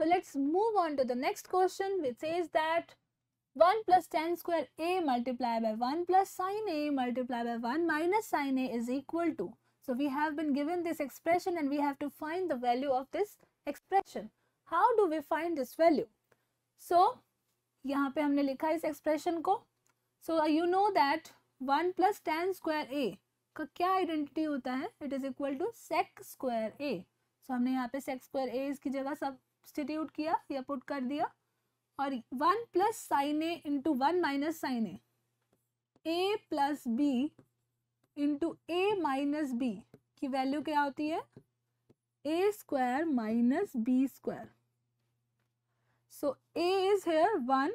So let's move on to the next question which says that 1 plus 10 square a multiplied by 1 plus sine a multiplied by 1 minus sine a is equal to. So we have been given this expression and we have to find the value of this expression. How do we find this value? So यहाँ पे हमने लिखा इस expression So you know that one one plus tan square A का क्या identity होता है it is equal sec square a. A so हमने यहाँ पे सेक स्क्वायर इसकी जगह सब सब्सटीट्यूट किया या पुट कर दिया और one plus sine A into one minus sine A A plus B into A minus B की वैल्यू क्या होती है A square minus B square so A is here one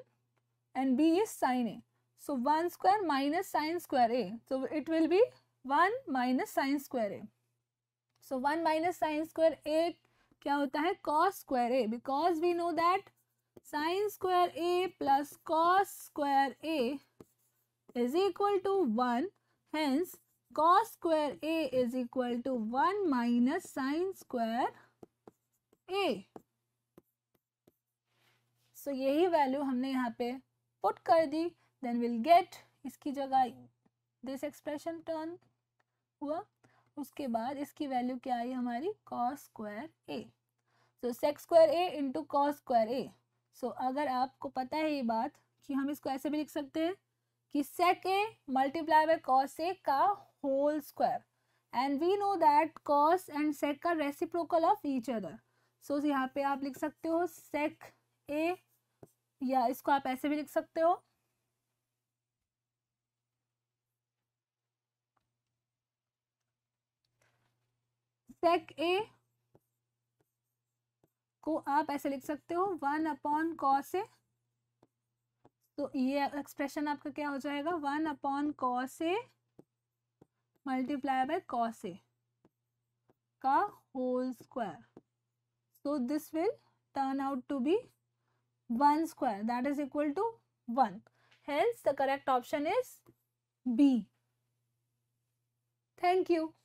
and B is sine A so one square minus sine square A so it will be one minus sine square A so one minus sine square A क्या होता है cos square A because we know that sine square A plus cos square A is equal to one hence cos square A is equal to one minus sine square A so यही value हमने यहाँ पे put कर दी then will get इसकी जगह this expression turn हुआ उसके बाद इसकी वैल्यू क्या आई हमारी cos square A so sec square A into cos square A so अगर आपको पता है ये बात कि हम इसको ऐसे भी लिख सकते हैं कि sec A multiply by cos A का whole square and we know that cos and sec का reciprocal of each other so यहाँ पे आप लिख सकते हो सेक ए या इसको आप ऐसे भी लिख सकते हो स्पेक ए को आप ऐसे लिख सकते हो वन अपॉन कॉस ए तो ये एक्सप्रेशन आपका क्या हो जाएगा one upon cos A multiply by cos A का whole square so this will turn out to be one square that is equal to one hence the correct option is B thank you